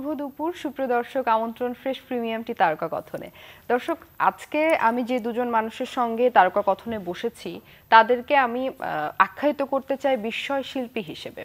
শুভ দুপুর সুপ্রদর্শক আমন্ত্রণ ফ্রেশ প্রিমিয়ামটি তারকা কথনে দর্শক আজকে আমি যে দুজন মানুষের সঙ্গে তারকা কথনে বসেছি তাদেরকে আমি আখ্যায়িত করতে চাই বিস্ময় শিল্পী হিসেবে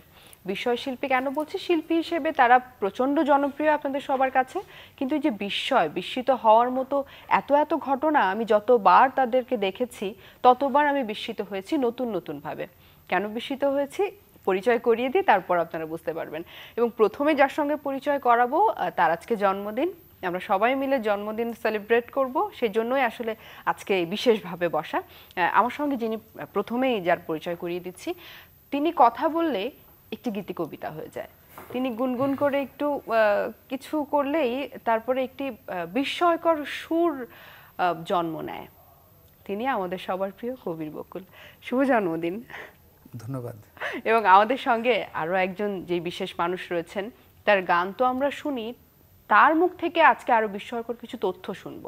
বিষয় শিল্পী কেন বলছি শিল্পী হিসেবে তারা প্রচণ্ড জনপ্রিয় আপনাদের সবার কাছে কিন্তু এই যে বিস্ময় বিস্মিত হওয়ার মতো এত এত ঘটনা আমি যতবার তাদেরকে দেখেছি ততবার আমি বিস্মিত হয়েছি নতুন নতুনভাবে কেন বিস্মিত হয়েছি পরিচয় করিয়ে দিই তারপর আপনারা বুঝতে পারবেন এবং প্রথমে যার সঙ্গে পরিচয় করাবো তার আজকে জন্মদিন আমরা সবাই মিলে জন্মদিন সেলিব্রেট করব জন্যই আসলে আজকে বিশেষভাবে বসা আমার সঙ্গে যিনি প্রথমেই যার পরিচয় করিয়ে দিচ্ছি তিনি কথা বললে একটি গীতি কবিতা হয়ে যায় তিনি গুনগুন করে একটু কিছু করলেই তারপরে একটি বিস্ময়কর সুর জন্ম নেয় তিনি আমাদের সবার প্রিয় কবির বকুল শুভ জন্মদিন ধন্যবাদ এবং আমাদের সঙ্গে আরও একজন যে বিশেষ মানুষ রয়েছেন তার গান তো আমরা শুনি তার মুখ থেকে আজকে আরও বিস্ময়কর কিছু তথ্য শুনব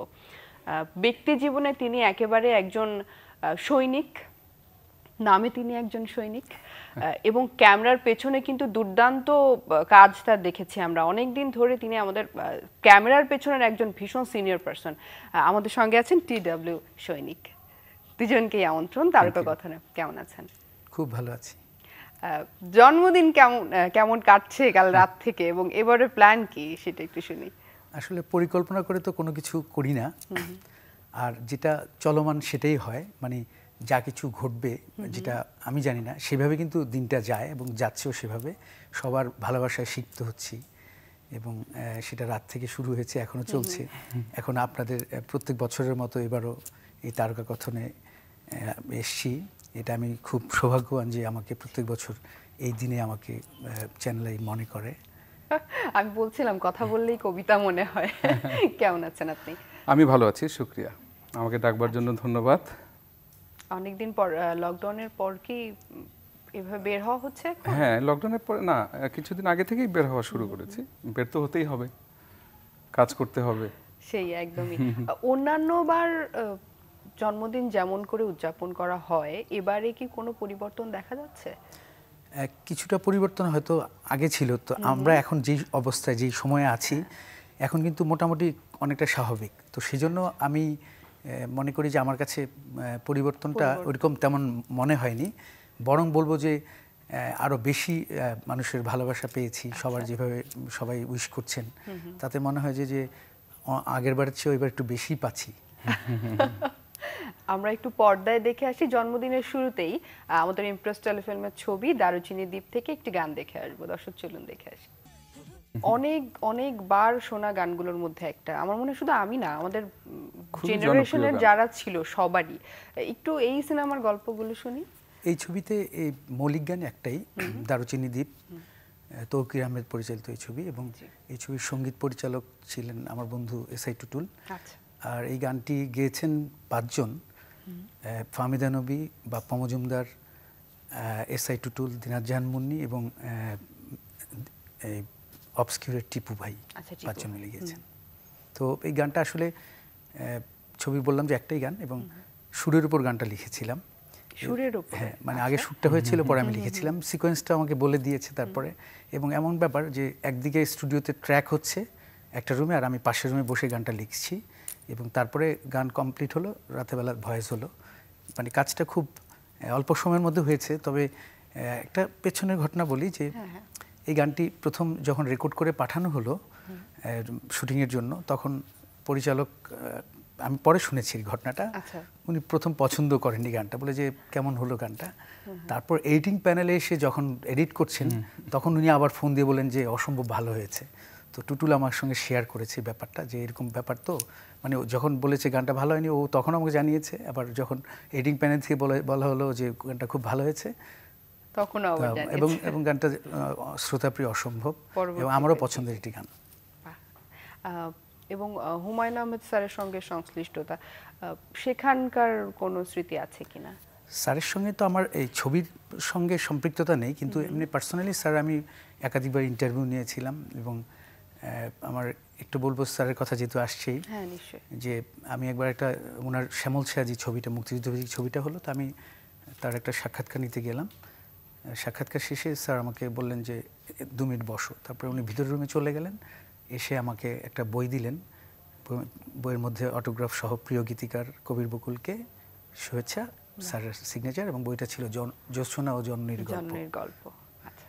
ব্যক্তি জীবনে তিনি একেবারে একজন সৈনিক নামে তিনি একজন সৈনিক এবং ক্যামেরার পেছনে কিন্তু দুর্দান্ত কাজ তার দেখেছি আমরা অনেক দিন ধরে তিনি আমাদের ক্যামেরার পেছনের একজন ভীষণ সিনিয়র পারসন আমাদের সঙ্গে আছেন টি ডাব্লিউ সৈনিক দুজনকেই আমন্ত্রণ তারকা কথা কেমন আছেন খুব ভালো আছি জন্মদিন কেমন কেমন কাটছে কাল রাত হ্যাঁ। থেকে এবং এবারে প্ল্যান কি সেটা একটু শুনি আসলে পরিকল্পনা করে তো কোনো কিছু করি না আর যেটা চলমান সেটাই হয় মানে যা কিছু ঘটবে যেটা আমি জানি না সেভাবে কিন্তু দিনটা যায় এবং যাচ্ছেও সেভাবে সবার ভালোবাসায় শিখতে হচ্ছি এবং সেটা রাত থেকে শুরু হয়েছে এখনও চলছে এখন আপনাদের প্রত্যেক বছরের মতো এবারও এই তারকা কথনে এসছি এটা আমি খুব সৌভাগ্যবান যে আমাকে প্রত্যেক বছর এই দিনে আমাকে চ্যানেলে মনে করে আমি বলছিলাম কথা বললেই কবিতা মনে হয় কেমন আছেন আপনি আমি ভালো আছি শুক্রিয়া আমাকে ডাকবার জন্য ধন্যবাদ অনেকদিন পর লকডাউনের পর কি এভাবে বের হওয়া হচ্ছে হ্যাঁ লকডাউনের পরে না কিছুদিন আগে থেকেই বের হওয়া শুরু করেছি বের তো হতেই হবে কাজ করতে হবে সেই একদমই অন্যান্য বার জন্মদিন যেমন করে উদযাপন করা হয় এবারে কি কোনো পরিবর্তন দেখা যাচ্ছে কিছুটা পরিবর্তন হয়তো আগে ছিল তো আমরা এখন যেই অবস্থায় যেই সময়ে আছি এখন কিন্তু মোটামুটি অনেকটা স্বাভাবিক তো সেজন্য আমি মনে করি যে আমার কাছে পরিবর্তনটা ওইরকম তেমন মনে হয়নি বরং বলবো যে আরও বেশি মানুষের ভালোবাসা পেয়েছি আচ্ছা। সবার যেভাবে সবাই উইশ করছেন তাতে মনে হয় যে আগের বারের চেয়ে ওইবার একটু বেশি পাচ্ছি আমরা একটু পর্দায় দেখে আসি জন্মদিনের শুরুতেই আমাদের ইমপ্রেস টেলিফিল্মের ছবি দারুচিনি দ্বীপ থেকে একটি গান দেখে আসবো দর্শক চলুন দেখে আসি অনেক অনেকবার শোনা গানগুলোর মধ্যে একটা আমার মনে শুধু আমি না আমাদের জেনারেশনের যারা ছিল সবারই একটু এই সিনেমার গল্পগুলো শুনি এই ছবিতে এই মৌলিক গান একটাই দারুচিনি দ্বীপ তৌকির আহমেদ পরিচালিত এই ছবি এবং এই ছবির সঙ্গীত পরিচালক ছিলেন আমার বন্ধু এস আই টুটুল আচ্ছা। আর এই গানটি গেয়েছেন পাঁচজন ফাহমিদা নবী বাপ্পা মজুমদার এস আই টুটুল দিনাজান মুন্নি এবং অবস্কিউরের টিপু ভাই আচ্ছা, পাঁচজন মিলে গিয়েছেন তো এই গানটা আসলে ছবি বললাম যে একটাই গান এবং সুরের উপর গানটা লিখেছিলাম সুরের উপর হ্যাঁ মানে আচ্ছা। আগে সুরটা হয়েছিল পরে আমি লিখেছিলাম সিকোয়েন্সটা আমাকে বলে দিয়েছে তারপরে এবং এমন ব্যাপার যে একদিকে স্টুডিওতে ট্র্যাক হচ্ছে একটা রুমে আর আমি পাশের রুমে বসে গানটা লিখছি এবং তারপরে গান কমপ্লিট হলো রাতেবেলার ভয়েস হলো মানে কাজটা খুব অল্প সময়ের মধ্যে হয়েছে তবে একটা পেছনের ঘটনা বলি যে হ্যাঁ, হ্যাঁ। এই গানটি প্রথম যখন রেকর্ড করে পাঠানো হলো শুটিংয়ের জন্য তখন পরিচালক আমি পরে শুনেছি ঘটনাটা আচ্ছা। উনি প্রথম পছন্দ করেননি গানটা বলে যে কেমন হলো গানটা তারপর এডিটিং প্যানেলে এসে যখন এডিট করছেন তখন উনি আবার ফোন দিয়ে বলেন যে অসম্ভব ভালো হয়েছে তো টুটুল আমার সঙ্গে শেয়ার করেছে ব্যাপারটা যে এরকম ব্যাপার তো মানে যখন বলেছে গানটা ভালো হয়নি ও তখন আমাকে জানিয়েছে আবার যখন এডিং প্যানেল থেকে বলা হলো যে গানটা খুব ভালো হয়েছে তখন এবং এবং গানটা শ্রোতাপ্রিয় অসম্ভব এবং আমারও পছন্দের একটি গান এবং হুমায়ুন আহমেদ স্যারের সঙ্গে সংশ্লিষ্টতা সেখানকার কোনো স্মৃতি আছে কিনা স্যারের সঙ্গে তো আমার এই ছবির সঙ্গে সম্পৃক্ততা নেই কিন্তু এমনি পার্সোনালি স্যার আমি একাধিকবার ইন্টারভিউ নিয়েছিলাম এবং আমার একটু বলবো স্যারের কথা যেহেতু আসছেই হ্যাঁ, যে আমি একবার একটা ওনার শ্যামল সাহাজি ছবিটা মুক্তিযুদ্ধ ছবিটা হলো তো আমি তার একটা সাক্ষাৎকার নিতে গেলাম সাক্ষাৎকার শেষে স্যার আমাকে বললেন যে দু মিনিট বসো তারপরে উনি ভিতর রুমে চলে গেলেন এসে আমাকে একটা বই দিলেন বইয়ের মধ্যে অটোগ্রাফ সহ প্রিয় গীতিকার কবির বকুলকে শুভেচ্ছা স্যারের সিগনেচার এবং বইটা ছিল জন জোৎসনা ও জন্মের গল্প আচ্ছা,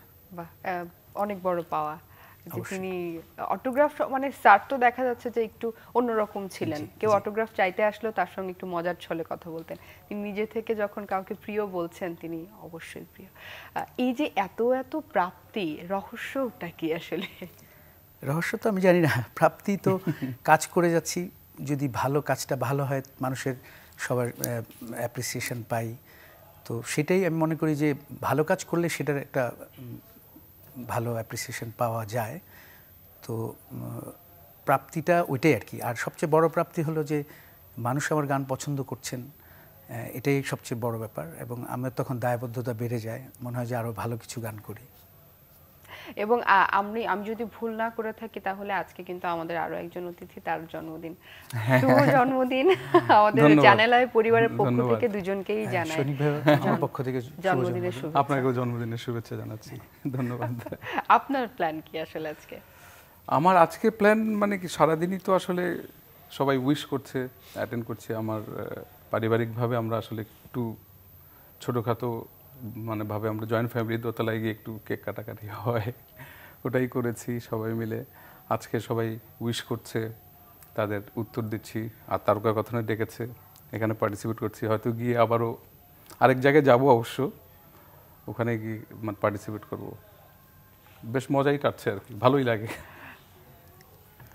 অনেক বড় পাওয়া যে তিনি অটোগ্রাফ মানে স্যার তো দেখা যাচ্ছে যে একটু অন্যরকম ছিলেন কেউ অটোগ্রাফ চাইতে আসলো তার সঙ্গে একটু মজার ছলে কথা বলতেন তিনি নিজে থেকে যখন কাউকে প্রিয় বলছেন তিনি অবশ্যই প্রিয় এই যে এত এত প্রাপ্তি রহস্যটা কি আসলে রহস্য তো আমি জানি না প্রাপ্তি তো কাজ করে যাচ্ছি যদি ভালো কাজটা ভালো হয় মানুষের সবার অ্যাপ্রিসিয়েশন পাই তো সেটাই আমি মনে করি যে ভালো কাজ করলে সেটার একটা ভালো অ্যাপ্রিসিয়েশন পাওয়া যায় তো প্রাপ্তিটা ওইটাই আর কি আর সবচেয়ে বড় প্রাপ্তি হলো যে মানুষ আমার গান পছন্দ করছেন এটাই সবচেয়ে বড় ব্যাপার এবং আমার তখন দায়বদ্ধতা বেড়ে যায় মনে হয় যে আরও ভালো কিছু গান করি এবং আমি আমি যদি ভুল না করে থাকি তাহলে আজকে কিন্তু আমাদের আরো একজন অতিথি তার জন্মদিন হ্যাঁ। শুভ জন্মদিন আমাদের জানালায় পরিবারের পক্ষ থেকে দুজনকেই হ্যাঁ, জানাই আমার পক্ষ থেকে জন্মদিনের শুভেচ্ছা আপনাকেও জন্মদিনের শুভেচ্ছা জানাচ্ছি ধন্যবাদ আপনার প্ল্যান কি আসলে আজকে আমার আজকে প্ল্যান মানে কি সারাদিনই তো আসলে সবাই উইশ করছে অ্যাটেন্ড করছে আমার পারিবারিকভাবে আমরা আসলে একটু ছোটোখাটো মানে ভাবে আমরা জয়েন্ট ফ্যামিলি দোতলায় গিয়ে একটু কেক কাটাকাটি হয় ওটাই করেছি সবাই মিলে আজকে সবাই উইশ করছে তাদের উত্তর দিচ্ছি আর তারকা কথনে ডেকেছে এখানে পার্টিসিপেট করছি হয়তো গিয়ে আবারও আরেক জায়গায় যাব অবশ্য ওখানে গিয়ে মানে পার্টিসিপেট করব বেশ মজাই কাটছে আর কি ভালোই লাগে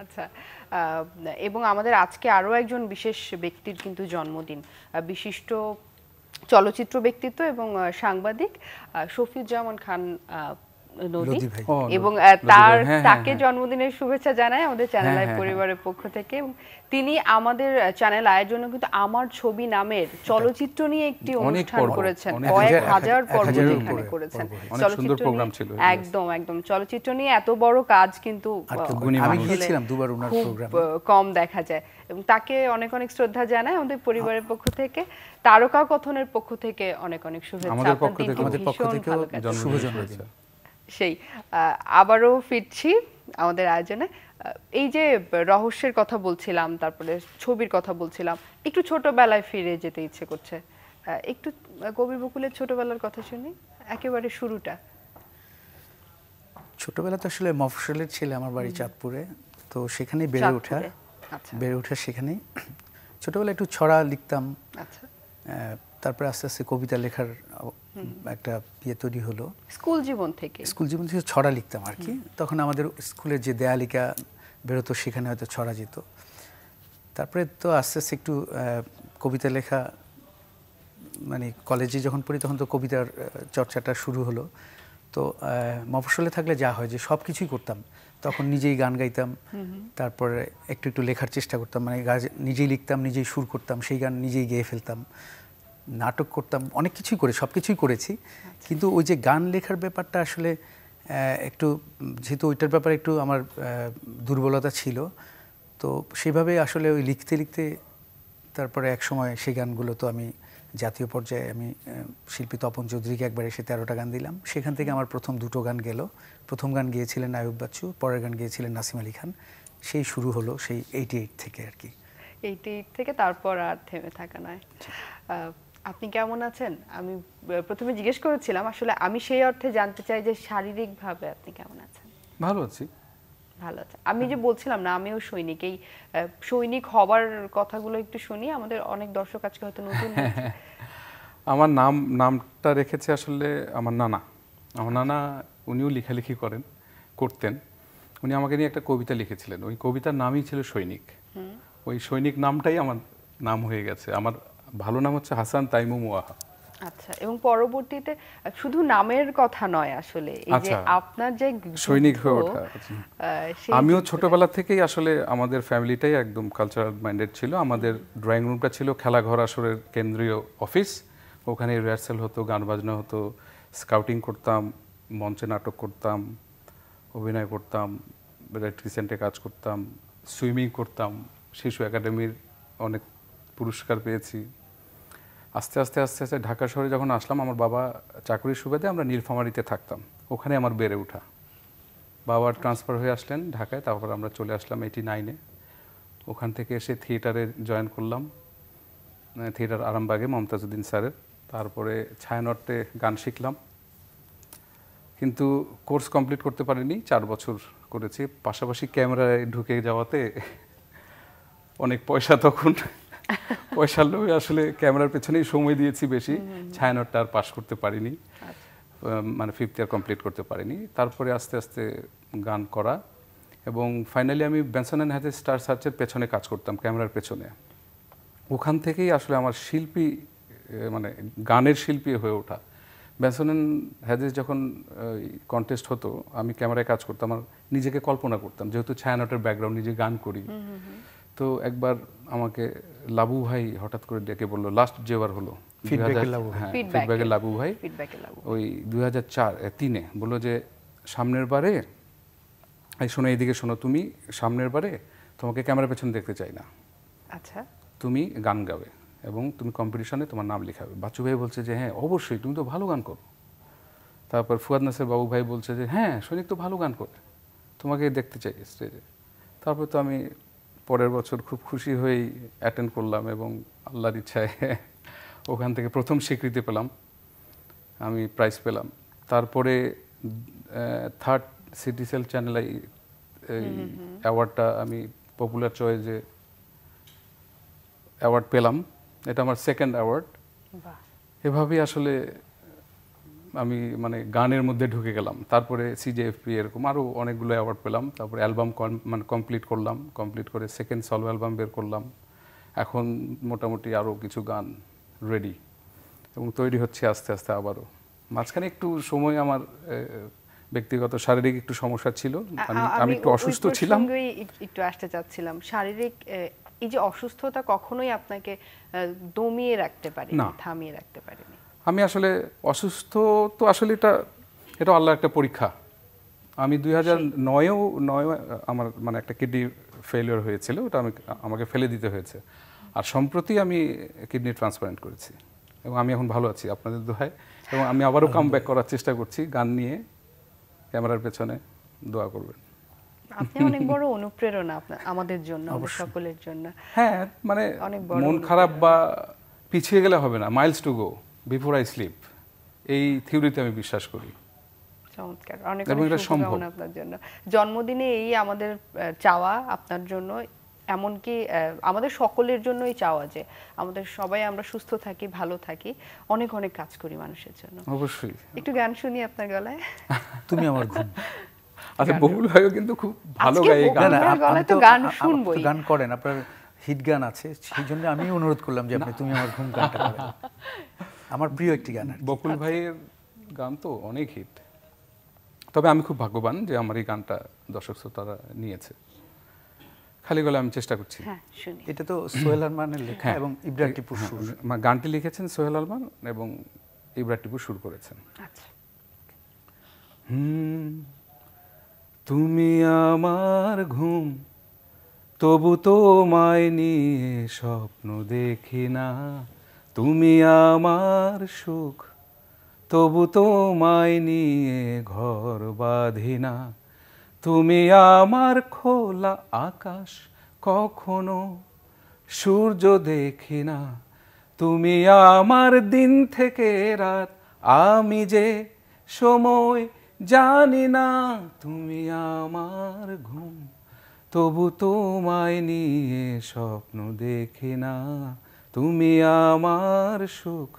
আচ্ছা এবং আমাদের আজকে আরও একজন বিশেষ ব্যক্তির কিন্তু জন্মদিন বিশিষ্ট চলচ্চিত্র ব্যক্তিত্ব এবং সাংবাদিক শফিউজ্জামান খান লোধি এবং তার হ্যাঁ, হ্যাঁ, তাকে হ্যাঁ। জন্মদিনের শুভেচ্ছা জানাই আমাদের চ্যানেল আই পরিবারের পক্ষ থেকে তিনি আমাদের চ্যানেল আয়ের জন্য কিন্তু আমার ছবি নামের চলচ্চিত্র নিয়ে একটি অনুষ্ঠান করেছেন কয়েক হাজার পর্ব এখানে করেছেন প্রোগ্রাম ছিল একদম একদম চলচ্চিত্র নিয়ে এত বড় কাজ কিন্তু আমি গিয়েছিলাম দুবার ওনার কম দেখা যায় এবং তাকে অনেক অনেক শ্রদ্ধা জানায় আমাদের পরিবারের পক্ষ থেকে তারকা কথনের পক্ষ থেকে অনেক অনেক শুভেচ্ছা আমাদের পক্ষ থেকে আমাদের পক্ষ থেকে শুভ জন্মদিন সেই আবারও ফিরছি আমাদের আয়োজনে এই যে রহস্যের কথা বলছিলাম তারপরে ছবির কথা বলছিলাম একটু ছোটবেলায় ফিরে যেতে ইচ্ছে করছে একটু কবি বকুলের ছোটবেলার কথা শুনি একেবারে শুরুটা ছোটবেলা তো আসলে মফসলের ছেলে আমার বাড়ি চাঁদপুরে তো সেখানেই বেড়ে ওঠা আচ্ছা। বেড়ে ওঠা সেখানেই ছোটবেলায় একটু ছড়া লিখতাম আচ্ছা। তারপরে আস্তে আস্তে কবিতা লেখার একটা ইয়ে তৈরি হলো স্কুল জীবন থেকে স্কুল জীবন থেকে ছড়া লিখতাম আর কি তখন আমাদের স্কুলের যে দেয়ালিকা বেরোতো সেখানে হয়তো ছড়া যেত তারপরে তো আস্তে আস্তে একটু কবিতা লেখা মানে কলেজে যখন পড়ি তখন তো কবিতার চর্চাটা শুরু হলো তো মফসলে থাকলে যা হয় যে সব কিছুই করতাম তখন নিজেই গান গাইতাম তারপরে একটু একটু লেখার চেষ্টা করতাম মানে নিজেই লিখতাম নিজেই সুর করতাম সেই গান নিজেই গেয়ে ফেলতাম নাটক করতাম অনেক কিছুই করে সব কিছুই করেছি কিন্তু ওই যে গান লেখার ব্যাপারটা আসলে একটু যেহেতু ওইটার ব্যাপারে একটু আমার দুর্বলতা ছিল তো সেভাবে আসলে ওই লিখতে লিখতে তারপরে এক সময় সেই গানগুলো তো আমি জাতীয় পর্যায়ে আমি শিল্পী তপন চৌধুরীকে একবার এসে তেরোটা গান দিলাম সেখান থেকে আমার প্রথম দুটো গান গেল প্রথম গান গিয়েছিলেন আয়ুব বাচ্চু পরের গান গিয়েছিলেন নাসিম আলী খান সেই শুরু হলো সেই এইটি এইট থেকে আর কি এইটি এইট থেকে তারপর আর থেমে থাকা নয় আপনি কেমন আছেন আমি প্রথমে জিজ্ঞেস করেছিলাম আসলে আমি সেই অর্থে জানতে চাই যে শারীরিকভাবে আপনি কেমন আছেন ভালো আছি ভালো আছে আমি যে হ্যাঁ। বলছিলাম না আমিও সৈনিক এই সৈনিক হবার কথাগুলো একটু শুনি আমাদের অনেক দর্শক আজকে হয়তো নতুন হ্যাঁ, হ্যাঁ। আমার নাম নামটা রেখেছে আসলে আমার নানা আমার নানা উনিও লেখালেখি করেন করতেন উনি আমাকে নিয়ে একটা কবিতা লিখেছিলেন ওই কবিতার নামই ছিল সৈনিক ওই সৈনিক নামটাই আমার নাম হয়ে গেছে আমার ভালো নাম হচ্ছে হাসান তাইমুম ওয়াহা আচ্ছা এবং পরবর্তীতে শুধু নামের কথা নয় আসলে এই যে আচ্ছা, আপনার যে সৈনিক হয়ে ওঠা আচ্ছা। আমিও ছোটবেলা থেকেই আসলে আমাদের ফ্যামিলিটাই একদম কালচারাল মাইন্ডেড ছিল আমাদের ড্রয়িং রুমটা ছিল খেলাঘর আসরের কেন্দ্রীয় অফিস ওখানে রিহার্সেল হতো গান বাজনা হতো স্কাউটিং করতাম মঞ্চে নাটক করতাম অভিনয় করতাম রেট্রিসেন্টে কাজ করতাম সুইমিং করতাম শিশু একাডেমির অনেক পুরস্কার পেয়েছি আস্তে আস্তে আস্তে আস্তে ঢাকা শহরে যখন আসলাম আমার বাবা চাকরির সুবাদে আমরা নীলফামারিতে থাকতাম ওখানে আমার বেড়ে ওঠা বাবার ট্রান্সফার হয়ে আসলেন ঢাকায় তারপর আমরা চলে আসলাম এইটি নাইনে ওখান থেকে এসে থিয়েটারে জয়েন করলাম থিয়েটার মানে আরামবাগে মমতাজুদ্দিন স্যারের তারপরে ছায়ানটে গান শিখলাম কিন্তু কোর্স কমপ্লিট করতে পারিনি চার বছর করেছি পাশাপাশি ক্যামেরায় ঢুকে যাওয়াতে অনেক পয়সা তখন বৈশাল্যে আসলে ক্যামেরার পেছনেই সময় দিয়েছি বেশি ছায়ানটটা আর পাশ করতে পারিনি আচ্ছা। মানে ফিফথ ইয়ার কমপ্লিট করতে পারিনি তারপরে আস্তে আস্তে গান করা এবং ফাইনালি আমি ব্যানসন অ্যান্ড হাতে স্টার সার্চের পেছনে কাজ করতাম ক্যামেরার পেছনে ওখান থেকেই আসলে আমার শিল্পী মানে গানের শিল্পী হয়ে ওঠা ব্যানসন অ্যান্ড হ্যাজেস যখন কন্টেস্ট হতো আমি ক্যামেরায় কাজ করতাম আমার নিজেকে কল্পনা করতাম যেহেতু ছায়ানটের ব্যাকগ্রাউন্ড নিজে গান করি তো একবার আমাকে লাবু ভাই হঠাৎ করে ডেকে বললো লাস্ট যেবার হলো ফিডব্যাকে লাবু ভাই হ্যাঁ, ওই দুই হাজার চার তিনে বললো যে সামনের বারে এই শোনো এইদিকে শোনো তুমি সামনের বারে তোমাকে ক্যামেরা পেছনে দেখতে চাই না আচ্ছা তুমি গান গাবে এবং তুমি কম্পিটিশনে তোমার নাম লেখাবে বাচ্চু ভাই বলছে যে হ্যাঁ অবশ্যই তুমি তো ভালো গান করো তারপর ফুয়াদ নাসের বাবু ভাই বলছে যে হ্যাঁ সৈনিক তো ভালো গান করে তোমাকে দেখতে চাই স্টেজে তারপর তো আমি পরের বছর খুব খুশি হয়েই অ্যাটেন্ড করলাম এবং আল্লাহর ইচ্ছায় ওখান থেকে প্রথম স্বীকৃতি পেলাম আমি প্রাইজ পেলাম তারপরে থার্ড সিটি সেল চ্যানেলে এই অ্যাওয়ার্ডটা আমি পপুলার চয়েজে অ্যাওয়ার্ড পেলাম এটা আমার সেকেন্ড অ্যাওয়ার্ড এভাবেই আসলে আমি মানে গানের মধ্যে ঢুকে গেলাম তারপরে সিজেএফপি এরকম আরও অনেকগুলো অ্যাওয়ার্ড পেলাম তারপরে অ্যালবাম মানে কমপ্লিট করলাম কমপ্লিট করে সেকেন্ড সলভ অ্যালবাম বের করলাম এখন মোটামুটি আরও কিছু গান রেডি এবং তৈরি হচ্ছে আস্তে আস্তে আবারও মাঝখানে একটু সময় আমার ব্যক্তিগত শারীরিক একটু সমস্যা ছিল আমি একটু অসুস্থ ছিলাম একটু আসতে চাচ্ছিলাম শারীরিক এই যে অসুস্থতা কখনোই আপনাকে দমিয়ে রাখতে না থামিয়ে রাখতে পারেনি আমি আসলে অসুস্থ তো আসলে এটা এটা আল্লাহর একটা পরীক্ষা আমি দুই হাজার নয়েও নয় আমার মানে একটা কিডনি ফেলিওর হয়েছিল ওটা আমি আমাকে ফেলে দিতে হয়েছে আর সম্প্রতি আমি কিডনি ট্রান্সপ্লান্ট করেছি এবং আমি এখন ভালো আছি আপনাদের দোহায় এবং আমি আবারও কাম ব্যাক করার চেষ্টা করছি গান নিয়ে ক্যামেরার পেছনে দোয়া করবেন আপনি অনেক বড় অনুপ্রেরণা আমাদের জন্য সকলের জন্য হ্যাঁ মানে মন খারাপ বা পিছিয়ে গেলে হবে না miles to go before I sleep এই থিওরিতে আমি বিশ্বাস করি চমৎকার অনেক অনেক আপনার জন্য জন্মদিনে এই আমাদের চাওয়া আপনার জন্য এমনকি আমাদের সকলের জন্যই চাওয়া যে আমাদের সবাই আমরা সুস্থ থাকি ভালো থাকি অনেক অনেক কাজ করি মানুষের জন্য অবশ্যই একটু গান শুনি আপনার গলায় তুমি আমার ঘুম আচ্ছা বহুল ভাইও কিন্তু খুব ভালো গায়ে গান গলায় তো গান শুনবই গান করেন আপনার হিট গান আছে সেই জন্য আমি অনুরোধ করলাম যে আপনি তুমি আমার ঘুম গানটা করেন আমার প্রিয় একটি গান বকুল আচ্ছা। ভাইয়ের গান তো অনেক হিট তবে আমি খুব ভাগ্যবান যে আমার এই গানটা দর্শক শ্রোতারা নিয়েছে খালি গলে আমি চেষ্টা করছি হ্যাঁ, এটা তো সোহেল আলমানের লেখা হ্যাঁ। এবং ইব্রাহ হ্যাঁ, টিপুর গানটি লিখেছেন সোহেল আলমান এবং ইব্রাহ টিপুর সুর করেছেন আচ্ছা। তুমি আমার ঘুম তবু তো মায় নিয়ে স্বপ্ন দেখি না তুমি আমার সুখ তবু তোমায় নিয়ে ঘর বাঁধি না তুমি আমার খোলা আকাশ কখনো সূর্য দেখি না তুমি আমার দিন থেকে রাত আমি যে সময় জানি না তুমি আমার ঘুম তবু তোমায় নিয়ে স্বপ্ন দেখি না তুমি আমার সুখ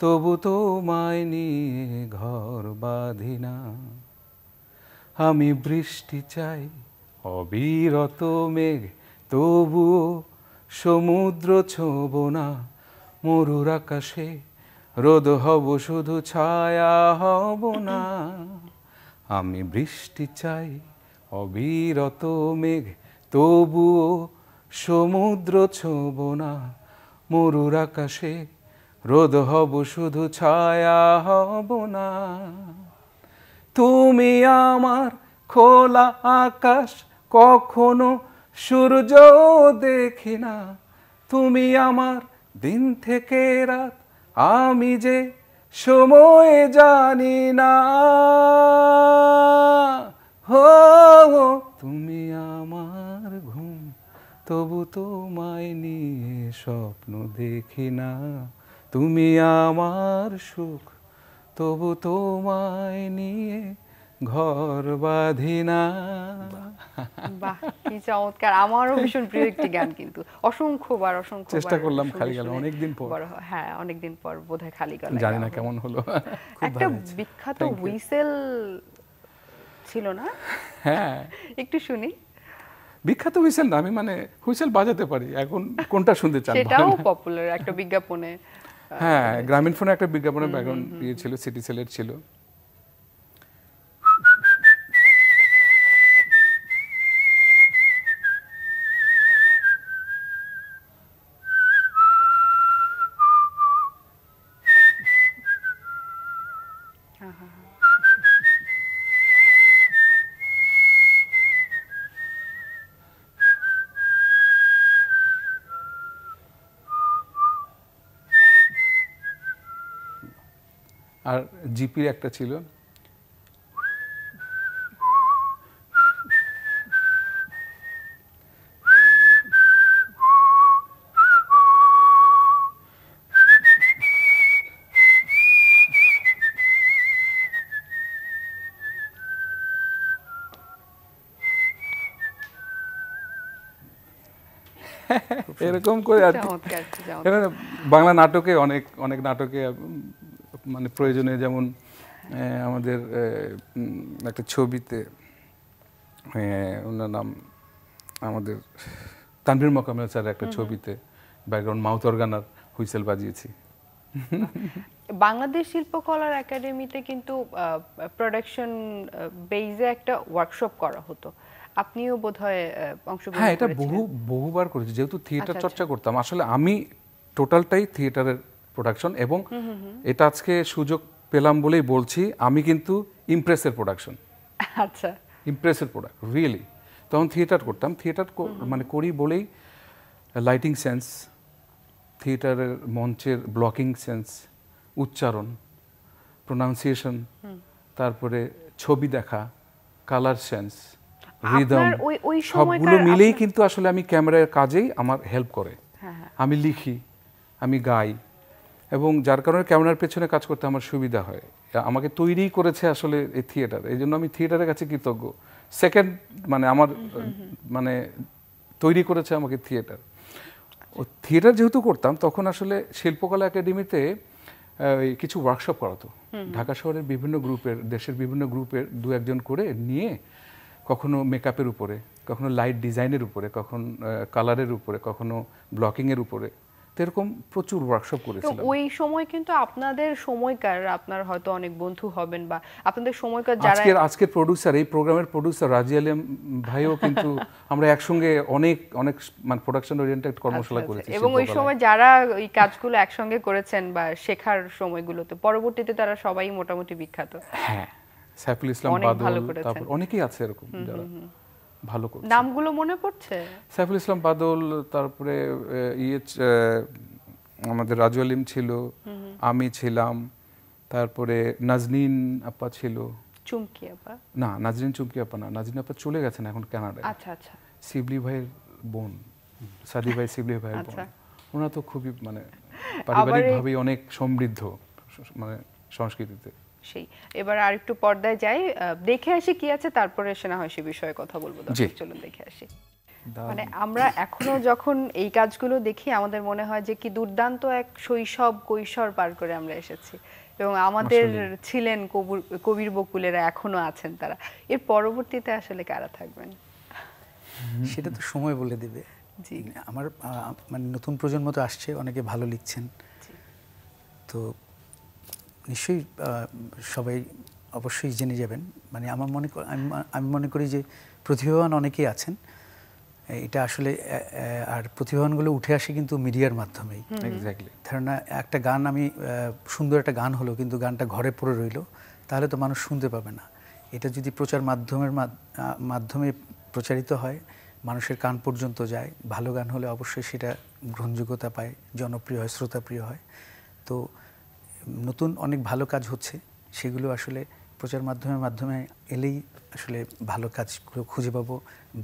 তবু তোমায় নিয়ে ঘর বাঁধি না আমি বৃষ্টি চাই অবিরত মেঘ তবুও সমুদ্র ছোব না মরুর আকাশে রোদ হব শুধু ছায়া হব না আমি বৃষ্টি চাই অবিরত মেঘ তবুও সমুদ্র ছোব না মরুর আকাশে রোদ হব শুধু ছায়া হব না তুমি আমার খোলা আকাশ কখনো সূর্য দেখি না তুমি আমার দিন থেকে রাত আমি যে সময় জানি না হো তুমি আমার তবু তোমায় নিয়ে স্বপ্ন দেখি না তুমি আমার সুখ তবু তোমায় নিয়ে ঘর বাঁধিনা বাহ কি চমৎকার আমারও ভীষণ প্রিয় একটি গান কিন্তু অসংখ্য অসংখ্যবার অসংখ্য চেষ্টা করলাম খালি গেল অনেকদিন পর হ্যাঁ অনেকদিন পর বোধহয় খালি গেল জানি না কেমন হলো একটা বিখ্যাত হুইসেল ছিল না হ্যাঁ একটু শুনি বিখ্যাত হুইসেল না আমি মানে হুইসেল বাজাতে পারি এখন কোনটা শুনতে চান সেটাও পপুলার একটা বিজ্ঞাপনে হ্যাঁ গ্রামীণ ফোনে একটা বিজ্ঞাপনের ব্যাকগ্রাউন্ড ইয়ে ছিল সিটি সেলের ছিল জিপির একটা ছিল এরকম করে আর বাংলা নাটকে অনেক অনেক নাটকে মানে প্রয়োজনে যেমন আমাদের একটা ছবিতে ওনার নাম আমাদের তানভীর মকামেল স্যার একটা ছবিতে ব্যাকগ্রাউন্ড মাউথর গানার হুইসেল বাজিয়েছি বাংলাদেশ শিল্পকলার একাডেমিতে কিন্তু প্রোডাকশন বেজে একটা ওয়ার্কশপ করা হতো আপনিও বোধহয় অংশগ্রহণ হ্যাঁ এটা বহু বহুবার করেছি যেহেতু থিয়েটার আচ্ছা, আচ্ছা। চর্চা করতাম আসলে আমি টোটালটাই থিয়েটারের প্রোডাকশন এবং এটা আজকে সুযোগ পেলাম বলেই বলছি আমি কিন্তু ইমপ্রেসের প্রোডাকশন আচ্ছা ইমপ্রেসের প্রোডাক্ট রিয়েলি তখন থিয়েটার করতাম থিয়েটার মানে করি বলেই লাইটিং সেন্স থিয়েটারের মঞ্চের ব্লকিং সেন্স উচ্চারণ প্রোনাউন্সিয়েশন তারপরে ছবি দেখা কালার সেন্স রিদম সবগুলো মিলেই কিন্তু আসলে আমি ক্যামেরার কাজেই আমার হেল্প করে হ্যাঁ, হ্যাঁ। আমি লিখি আমি গাই এবং যার কারণে ক্যামেরার পেছনে কাজ করতে আমার সুবিধা হয় আমাকে তৈরি করেছে আসলে এই থিয়েটার এই জন্য আমি থিয়েটারের কাছে কৃতজ্ঞ সেকেন্ড মানে আমার মানে তৈরি করেছে আমাকে থিয়েটার ও থিয়েটার যেহেতু করতাম তখন আসলে শিল্পকলা একাডেমিতে কিছু ওয়ার্কশপ করাতো ঢাকা শহরের বিভিন্ন গ্রুপের দেশের বিভিন্ন গ্রুপের দু একজন করে নিয়ে কখনো মেকআপের উপরে কখনো লাইট ডিজাইনের উপরে কখন কালারের উপরে কখনো ব্লকিংয়ের উপরে এরকম প্রচুর ওয়ার্কশপ করেছিলাম ওই সময় কিন্তু আপনাদের সময়কার আপনার হয়তো অনেক বন্ধু হবেন বা আপনাদের সময়কার যারা আজকের আজকের প্রোডিউসার এই প্রোগ্রামের প্রোডিউসার রাজি আলম ভাইও কিন্তু আমরা একসঙ্গে অনেক অনেক মানে প্রোডাকশন আচ্ছা, ওরিয়েন্টেড কর্মশালা আচ্ছা। করেছি এবং ওই সময় যারা এই কাজগুলো একসঙ্গে করেছেন বা শেখার সময়গুলোতে পরবর্তীতে তারা সবাই মোটামুটি বিখ্যাত হ্যাঁ সাইফুল ইসলাম বাদল তারপর অনেকেই আছে এরকম যারা ভালো করছে নামগুলো মনে পড়ছে সাইফুল ইসলাম বাদল তারপরে ইয়ে আমাদের রাজু আলিম ছিল আমি ছিলাম তারপরে নাজনীন আপা ছিল চুমকি আপা না নাজনীন চুমকি আপা না নাজনীন আপা চলে গেছেন এখন কানাডায় আচ্ছা আচ্ছা শিবলি ভাইয়ের বোন সাদি ভাই শিবলি ভাইয়ের বোন আচ্ছা। ওনা তো খুবই মানে পারিবারিক ভাবে অনেক সমৃদ্ধ মানে সংস্কৃতিতে সেই এবার আর একটু পর্দায় যাই দেখে আসি কি আছে তারপরে এসে না হয় সে বিষয়ে কথা বলবো চলুন দেখে আসি মানে আমরা এখনো যখন এই কাজগুলো দেখি আমাদের মনে হয় যে কি দুর্দান্ত এক শৈশব কৈশোর পার করে আমরা এসেছি এবং আমাদের ছিলেন কবির বকুলেরা এখনো আছেন তারা এর পরবর্তীতে আসলে কারা থাকবেন সেটা তো সময় বলে দেবে জি আমার মানে নতুন প্রজন্ম তো আসছে অনেকে ভালো লিখছেন তো নিশ্চয়ই সবাই অবশ্যই জেনে যাবেন মানে আমার মনে আমি মনে করি যে প্রতিভাবান অনেকেই আছেন এটা আসলে আর প্রতিভাবানগুলো উঠে আসে কিন্তু মিডিয়ার মাধ্যমেই ধারণা একটা গান আমি সুন্দর একটা গান হলো কিন্তু গানটা ঘরে পড়ে রইল তাহলে তো মানুষ শুনতে পাবে না এটা যদি প্রচার মাধ্যমের মাধ্যমে প্রচারিত হয় মানুষের কান পর্যন্ত যায় ভালো গান হলে অবশ্যই সেটা গ্রহণযোগ্যতা পায় জনপ্রিয় হয় শ্রোতাপ্রিয় হয় তো নতুন অনেক ভালো কাজ হচ্ছে সেগুলো আসলে প্রচার মাধ্যমের মাধ্যমে এলেই আসলে ভালো কাজগুলো খুঁজে পাবো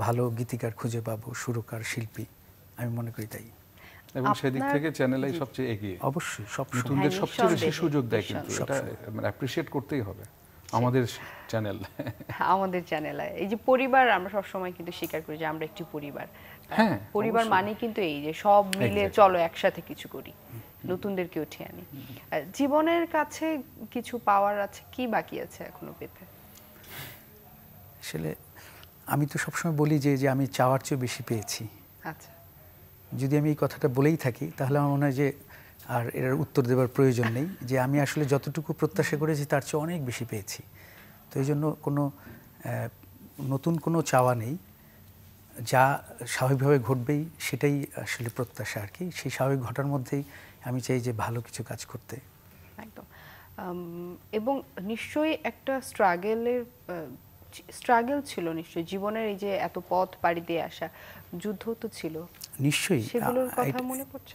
ভালো গীতিকার খুঁজে পাবো সুরকার শিল্পী আমি মনে করি তাই এবং সেদিক থেকে চ্যানেলাই সবচেয়ে এগিয়ে অবশ্যই সব নতুনদের হ্যাঁ, সবচেয়ে বেশি সুযোগ দেয় কিন্তু এটা মানে অ্যাপ্রিশিয়েট করতেই হবে আমাদের চ্যানেল আমাদের চ্যানেল এই যে পরিবার আমরা সব সময় কিন্তু স্বীকার করি যে আমরা একটি পরিবার হ্যাঁ পরিবার মানে কিন্তু এই যে সব মিলে চলো একসাথে কিছু করি নতুনদেরকে উঠে আনি জীবনের কাছে কিছু পাওয়ার আছে কি বাকি আছে এখনো পেতে আসলে আমি তো সবসময় বলি যে যে আমি চাওয়ার চেয়ে বেশি পেয়েছি আচ্ছা যদি আমি এই কথাটা বলেই থাকি তাহলে আমার মনে হয় যে আর এর উত্তর দেওয়ার প্রয়োজন নেই যে আমি আসলে যতটুকু প্রত্যাশা করেছি তার চেয়ে অনেক বেশি পেয়েছি তো এই জন্য কোনো নতুন কোনো চাওয়া নেই যা স্বাভাবিকভাবে ঘটবেই সেটাই আসলে প্রত্যাশা আর কি সেই স্বাভাবিক ঘটার মধ্যেই আমি চাই যে ভালো কিছু কাজ করতে একদম এবং নিশ্চয়ই একটা স্ট্রাগেলের স্ট্রাগল ছিল নিশ্চয়ই জীবনের এই যে এত পথ পাড়ি দিয়ে আসা যুদ্ধ তো ছিল নিশ্চয়ই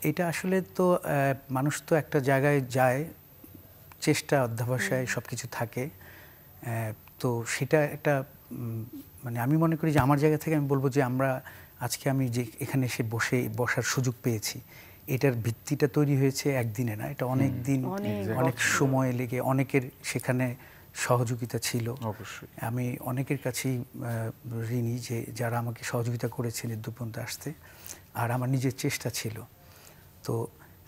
এটা আসলে তো মানুষ তো একটা জায়গায় যায় চেষ্টা অধ্যবসায় সব কিছু থাকে তো সেটা একটা মানে আমি মনে করি যে আমার জায়গা থেকে আমি বলবো যে আমরা আজকে আমি যে এখানে এসে বসে বসার সুযোগ পেয়েছি এটার ভিত্তিটা তৈরি হয়েছে একদিনে না এটা অনেক দিন অনেক সময় লেগে অনেকের সেখানে সহযোগিতা ছিল অবশ্যই আমি অনেকের কাছেই ঋণী যে যারা আমাকে সহযোগিতা করেছেন পর্যন্ত আসতে আর আমার নিজের চেষ্টা ছিল তো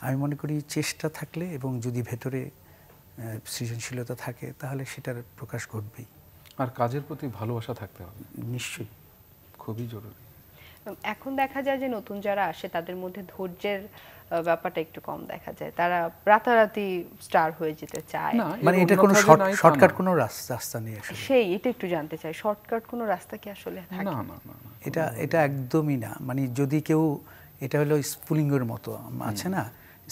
আমি মনে করি চেষ্টা থাকলে এবং যদি ভেতরে সৃজনশীলতা থাকে তাহলে সেটার প্রকাশ ঘটবেই আর কাজের প্রতি ভালোবাসা থাকতে হবে নিশ্চয়ই খুবই জরুরি এখন দেখা যায় যে নতুন যারা আসে তাদের মধ্যে ধৈর্যের ব্যাপারটা একটু কম দেখা যায় তারা রাতারাতি স্টার হয়ে যেতে চায় মানে এটা কোনো শর্টকাট কোনো রাস্তা নেই সেই এটা একটু জানতে চাই শর্টকাট কোনো রাস্তা কি আসলে না না না এটা এটা একদমই না মানে যদি কেউ এটা হলো স্পুলিঙ্গের মতো আছে না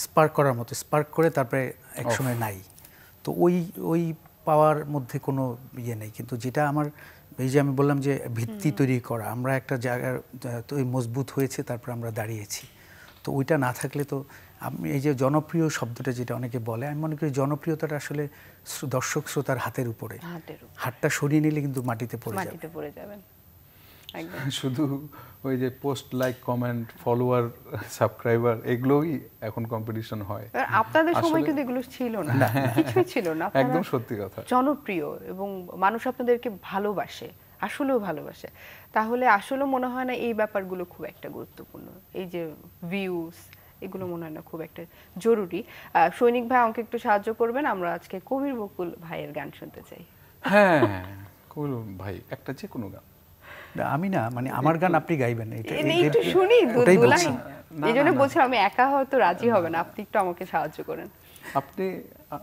স্পার্ক করার মতো স্পার্ক করে তারপরে একসময় নাই তো ওই ওই পাওয়ার মধ্যে কোনো ইয়ে নেই কিন্তু যেটা আমার এই যে আমি বললাম যে ভিত্তি তৈরি করা আমরা একটা জায়গার মজবুত হয়েছে তারপর আমরা দাঁড়িয়েছি তো ওইটা না থাকলে তো আমি এই যে জনপ্রিয় শব্দটা যেটা অনেকে বলে আমি মনে করি জনপ্রিয়তাটা আসলে দর্শক শ্রোতার হাতের উপরে হাতটা সরিয়ে নিলে কিন্তু মাটিতে পড়ে যাবে শুধু ওই যে post like comment follower subscriber এগুলোই এখন কম্পিটিশন হয় আপনাদের সময় কিন্তু এগুলো ছিল না কিছুই ছিল না একদম সত্যি কথা জনপ্রিয় এবং মানুষ আপনাদেরকে ভালোবাসে আসলেও ভালোবাসে তাহলে আসলে মনে হয় না এই ব্যাপারগুলো খুব একটা গুরুত্বপূর্ণ এই যে ভিউস এগুলো মনে হয় না খুব একটা জরুরি সৈনিক ভাই আমাকে একটু সাহায্য করবেন আমরা আজকে কবির বকুল ভাইয়ের গান শুনতে চাই হ্যাঁ ভাই একটা যে কোনো গান আমি না মানে আমার গান আপনি গাইবেন এই জন্য বলছিলাম আমি একা হয়তো রাজি হবে না আপনি একটু আমাকে সাহায্য করেন আপনি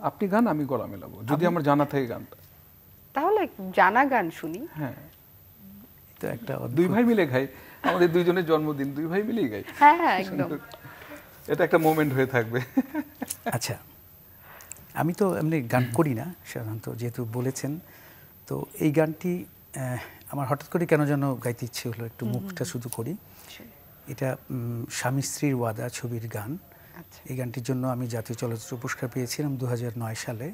আপনি গান আমি গলা মেলাবো যদি আমার জানা থাকে গানটা তাহলে জানা গান শুনি হ্যাঁ এটা একটা দুই ভাই মিলে গাই আমাদের দুইজনের জন্মদিন দুই ভাই মিলেই গাই হ্যাঁ হ্যাঁ একদম এটা একটা মোমেন্ট হয়ে থাকবে আচ্ছা আমি তো এমনি গান করি না সাধারণত যেহেতু বলেছেন তো এই গানটি আমার হঠাৎ করে কেন যেন গাইতে ইচ্ছে হলো একটু মুখটা শুধু করি এটা স্বামী স্ত্রীর ওয়াদা ছবির গান আচ্ছা। এই গানটির জন্য আমি জাতীয় চলচ্চিত্র পুরস্কার পেয়েছিলাম দু সালে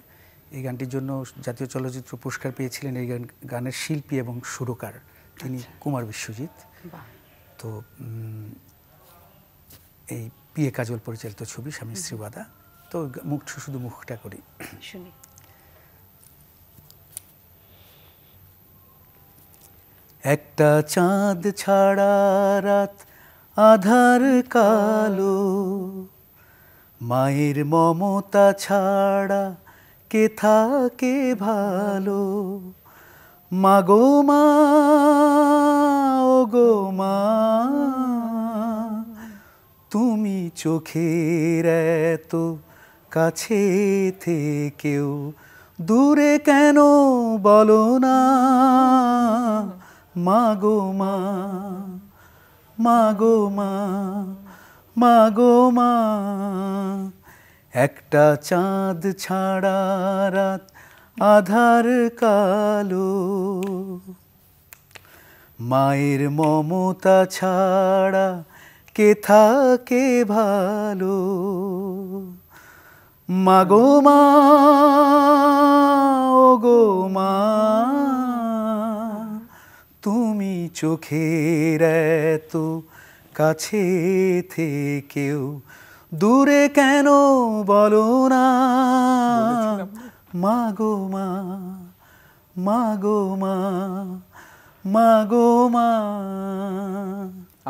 এই গানটির জন্য জাতীয় চলচ্চিত্র পুরস্কার পেয়েছিলেন এই গান গানের শিল্পী এবং সুরকার তিনি আচ্ছা। কুমার বিশ্বজিৎ তো এই পিএ কাজল পরিচালিত ছবি স্বামী শ্রীবাদা তো মুখ শুধু মুখটা করি একটা চাঁদ ছাড়া রাত আধার কালো মায়ের মমতা ছাড়া কে থাকে ভালো মাগো মা ও গো মা তুমি চোখের এত কাছে থেকেও দূরে কেন বলো না মাগো মা মাগো মা মাগো মা একটা চাঁদ ছাড়া রাত আধার কালো মায়ের মমতা ছাড়া কে থাকে ভালো মাগো মা গো মা তুমি চোখের এত কাছে থেকেও দূরে কেন বলো না মাগো মা মাগো মা মাগো মা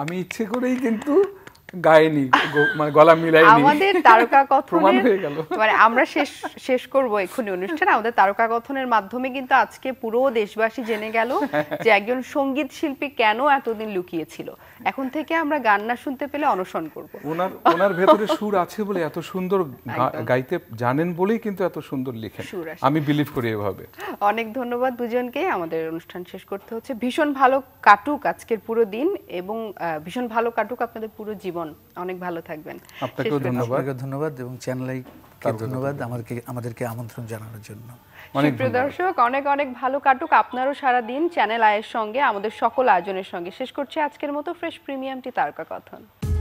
আমি ইচ্ছে করেই কিন্তু গায়নি মানে গলা মিলাইনি আমাদের তারকা কথন মানে আমরা শেষ শেষ করব এখনি অনুষ্ঠান আমাদের তারকা কথনের মাধ্যমে কিন্তু আজকে পুরো দেশবাসী জেনে গেল যে একজন সঙ্গীত শিল্পী কেন এতদিন লুকিয়ে ছিল এখন থেকে আমরা গান না শুনতে পেলে অনশন করব ওনার ওনার ভেতরে সুর আছে বলে এত সুন্দর গাইতে জানেন বলেই কিন্তু এত সুন্দর লিখেন আমি বিলিভ করি এভাবে অনেক ধন্যবাদ দুজনকে আমাদের অনুষ্ঠান শেষ করতে হচ্ছে ভীষণ ভালো কাটুক আজকের পুরো দিন এবং ভীষণ ভালো কাটুক আপনাদের পুরো জীবন মন অনেক ভালো থাকবেন আপনাকেও ধন্যবাদ ধন্যবাদ এবং চ্যানেল ধন্যবাদ আমাদেরকে আমাদেরকে আমন্ত্রণ জানানোর জন্য দর্শক অনেক অনেক ভালো কাটুক আপনারও সারা দিন চ্যানেল আয়ের সঙ্গে আমাদের সকল আয়োজনের সঙ্গে শেষ করছি আজকের মতো ফ্রেশ প্রিমিয়ামটি তারকা কথন